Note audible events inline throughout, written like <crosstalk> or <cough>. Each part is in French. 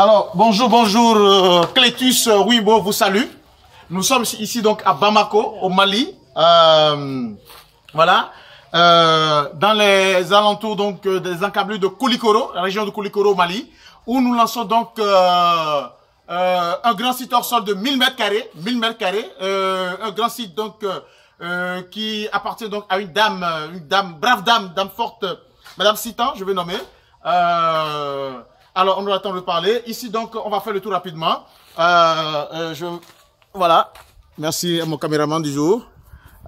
Alors, bonjour, bonjour, euh, Clétus euh, bon vous salue. Nous sommes ici donc à Bamako, au Mali. Euh, voilà. Euh, dans les alentours donc des encablures de Koulikoro, la région de Koulikoro au Mali, où nous lançons donc un grand site hors sol de 1000 mètres carrés, 1000 mètres carrés, un grand site donc qui appartient donc à une dame, une dame, brave dame, dame forte, Madame Sitan, je vais nommer. Euh, alors, on aura attendre de parler. Ici, donc, on va faire le tour rapidement. Euh, euh, je... Voilà. Merci à mon caméraman du jour.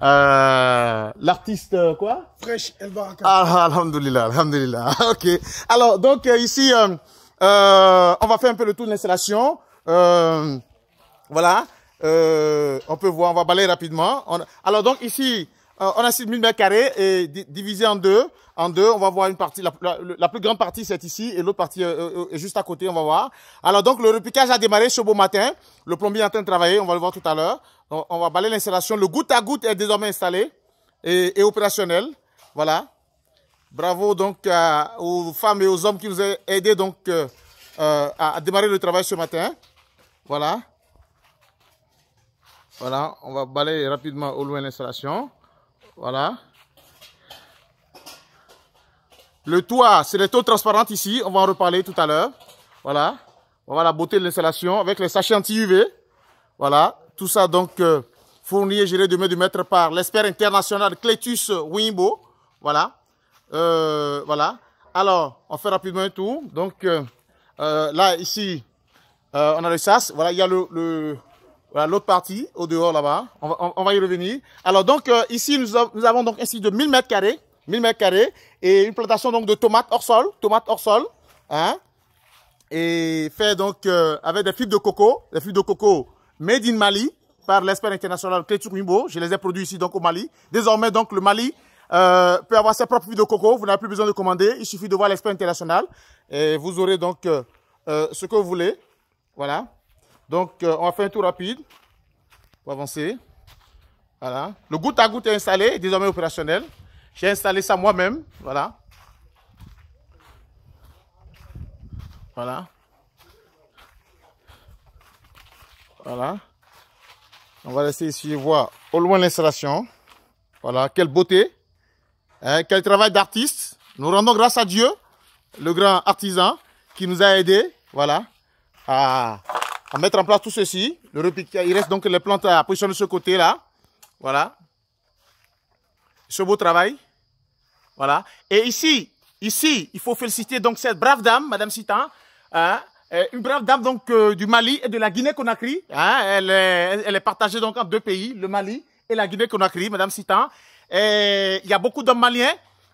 Euh, l'artiste quoi Fresh El Baraka. Ah, alhamdulillah, alhamdulillah. <laughs> OK. Alors donc ici on va faire un peu le tour de l'installation. voilà. on peut voir, on va balayer rapidement. Alors donc ici euh, on a 6000 mètres carrés et divisé en deux. En deux, on va voir une partie, la, plus grande partie c'est ici et l'autre partie euh, euh, est juste à côté, on va voir. Alors donc le repiquage a démarré ce beau matin. Le plombier est en train de travailler, on va le voir tout à l'heure. On, va balayer l'installation. Le goutte à goutte est désormais installé et, opérationnel. Voilà. Bravo donc aux femmes et aux hommes qui nous ont aidés donc à démarrer le travail ce matin. Voilà. Voilà, on va balayer rapidement au loin l'installation. Voilà. Le toit, c'est les taux transparent ici. On va en reparler tout à l'heure. Voilà. On voit la beauté de l'installation avec les sachets anti-UV. Voilà. Tout ça donc euh, fourni et géré de main par l'expert international Cletus Wimbo. Voilà. Euh, voilà. Alors, on fait rapidement un tour. Donc, euh, là, ici, on a le SAS. Voilà, il y a le voilà l'autre partie, au dehors là-bas. On va, on, va y revenir. Alors donc euh, ici, nous, nous, avons donc un site de 1000 mètres carrés, 1000 mètres carrés et une plantation donc de tomates hors sol, tomates hors sol, hein, et fait donc euh, avec des fibres de coco, des fibres de coco made in Mali par l'expert international Clétur Je les ai produits ici donc au Mali. Désormais donc le Mali euh, peut avoir ses propres fibres de coco. Vous n'avez plus besoin de commander. Il suffit de voir l'expert international et vous aurez donc euh, ce que vous voulez. Voilà. Donc, euh, on va faire un tour rapide pour avancer. Voilà. Le goutte à goutte est installé, désormais opérationnel. J'ai installé ça moi-même. Voilà. Voilà. Voilà. On va laisser ici voir au loin l'installation. Voilà, quelle beauté. Hein, quel travail d'artiste. Nous rendons grâce à Dieu, le grand artisan, qui nous a aidés. Voilà. À ah à mettre en place tout ceci. Le il reste donc les plantes à position de ce côté-là. Voilà. Ce beau travail. Voilà. Et ici, ici, il faut féliciter donc cette brave dame, Madame Sitan, hein, euh, une brave dame donc euh, du Mali et de la Guinée-Conakry. Hein, elle, est, elle est partagée donc en deux pays, le Mali et la Guinée-Conakry, Madame Sitan. Et il y a beaucoup d'hommes maliens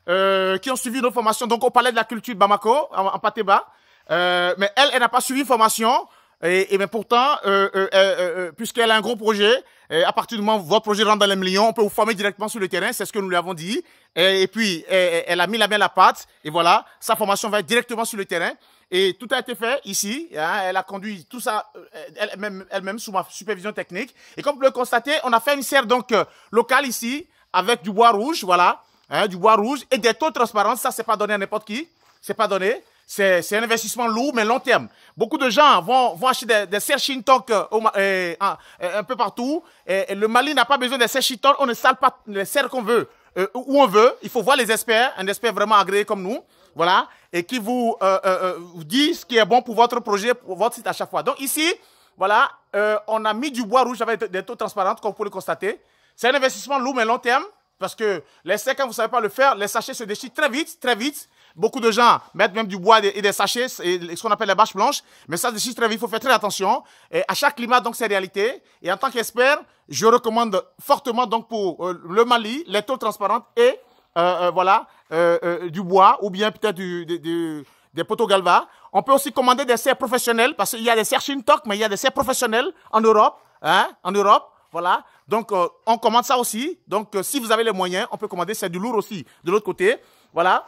euh, qui ont suivi nos formations donc au Palais de la Culture de Bamako, en, en Pateba. Euh, mais elle, elle n'a pas suivi une formation. Et, et pourtant, euh euh, euh, euh, euh, puisqu'elle a un gros projet, à partir du moment où votre projet rentre dans les millions, on peut vous former directement sur le terrain, c'est ce que nous lui avons dit. Et, puis, elle a mis la main à la pâte, et voilà, sa formation va être directement sur le terrain. Et tout a été fait ici. Hein, elle a conduit tout ça euh, elle-même elle sous ma supervision technique. Et comme vous pouvez le constater, on a fait une serre donc locale ici avec du bois rouge, voilà, hein, du bois rouge et des taux de transparence. Ça, c'est pas donné à n'importe qui. C'est pas donné c'est un investissement lourd, mais long terme. Beaucoup de gens vont, acheter des, des Shintok euh, euh, euh, un peu partout. Et, le Mali n'a pas besoin des serres toque. On ne sale pas les serres qu'on veut, où on veut. Il faut voir les experts, un expert vraiment agréé comme nous, voilà, et qui vous, dit ce qui est bon pour votre projet, pour votre site à chaque fois. Donc ici, voilà, on a mis du bois rouge avec des taux transparentes, comme vous pouvez le constater. C'est un investissement lourd, mais long terme. Parce que les serres, quand vous ne savez pas le faire, les sachets se déchirent très vite, très vite. Beaucoup de gens mettent même du bois et des sachets, et ce qu'on appelle les bâches blanches. Mais ça déchire très vite, il faut faire très attention. Et à chaque climat, donc, c'est réalité. Et en tant qu'expert, je recommande fortement, donc, pour euh, le Mali, les taux transparentes et, euh, euh, voilà, du bois ou bien peut-être des poteaux galva. On peut aussi commander des serres professionnelles parce qu'il y a des serres Shintok, mais il y a des serres professionnelles en Europe. Hein, en Europe, voilà. Donc, on commande ça aussi. Donc, si vous avez les moyens, on peut commander. C'est du lourd aussi de l'autre côté. Voilà.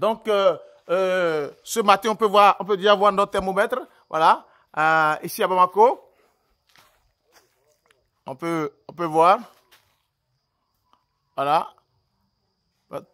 Donc, euh, euh, ce matin, on peut, on peut déjà voir notre thermomètre. Voilà, euh, ici à Bamako. On peut, voir. Voilà.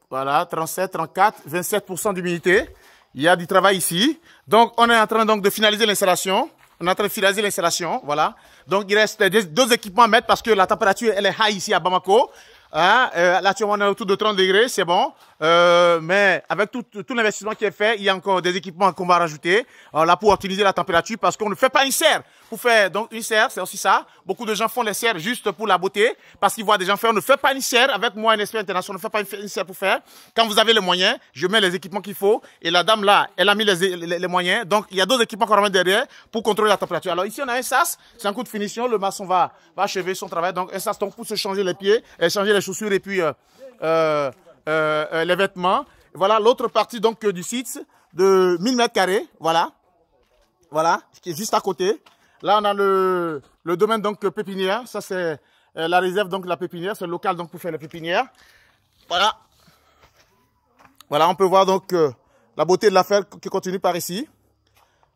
Voilà, 37, 34, 27% d'humidité. Il y a du travail ici. Donc, on est en train de finaliser l'installation. On est en train de finaliser l'installation, voilà. Donc, il reste deux équipements à mettre parce que la température, elle est high ici à Bamako. Ah, euh, là, tu vois, on est autour de 30 degrés, c'est bon. Euh, mais avec tout, tout l'investissement qui est fait, il y a encore des équipements qu'on va rajouter euh, là pour optimiser la température parce qu'on ne fait pas une serre pour faire donc une serre, c'est aussi ça. Beaucoup de gens font les serres juste pour la beauté, parce qu'ils voient des gens faire. On ne fait pas une serre. Avec moi, un expert international, on ne fait pas une serre pour faire. Quand vous avez les moyens, je mets les équipements qu'il faut. Et la dame là, elle a mis les, les, moyens. Donc, il y a d'autres équipements qu'on ramène derrière pour contrôler la température. Alors ici, on a un sas. C'est un coup de finition. Le maçon va, va achever son travail. Donc, un sas donc, pour se changer les pieds, et euh, changer les chaussures et puis euh, euh, les vêtements. Voilà l'autre partie donc du site de 1000 mètres carrés. Voilà. Voilà, qui est juste à côté. Là, on a le, domaine donc pépinière. Ça, c'est euh, la réserve donc la pépinière. C'est le local donc pour faire la pépinière. Voilà. Voilà, on peut voir donc euh, la beauté de l'affaire qui continue par ici.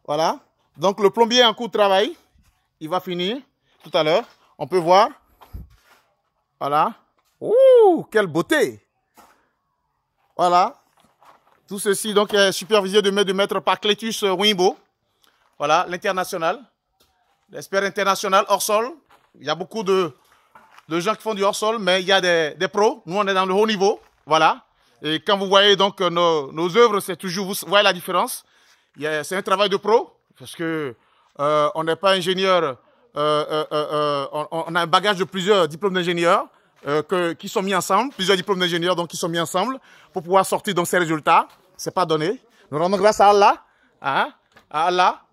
Voilà. Donc le plombier en cours de travail. Il va finir tout à l'heure. On peut voir. Voilà. Ouh, quelle beauté. Voilà. Tout ceci donc est supervisé de mettre par Cletus Wimbo. Voilà, l'international l'expert international hors sol. Il y a beaucoup de, gens qui font du hors sol, mais il y a des, des, pros. Nous, on est dans le haut niveau. Voilà. Et quand vous voyez donc euh, nos, nos œuvres, c'est toujours, vous voyez la différence. C'est un travail de pro, parce que euh, on n'est pas ingénieur. Euh, on, a un bagage de plusieurs diplômes d'ingénieur qui sont mis ensemble, plusieurs diplômes d'ingénieurs qui sont mis ensemble pour pouvoir sortir donc ces résultats. ce n'est pas donné. Nous rendons grâce à Allah. Hein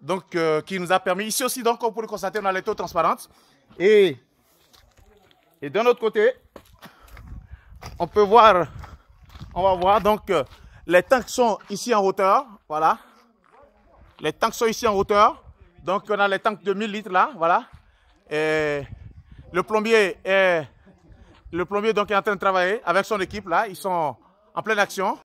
donc, euh, qui nous a permis. Ici aussi, donc, on peut le constater, on a les taux transparents Et, et d'un autre côté, on peut voir, on va voir, donc, euh, les tanks sont ici en hauteur, voilà. Les tanks sont ici en hauteur. Donc, on a les tanks de 1000 litres, là, voilà. Et le plombier est, le plombier, donc, est en train de travailler avec son équipe, là. Ils sont en pleine action.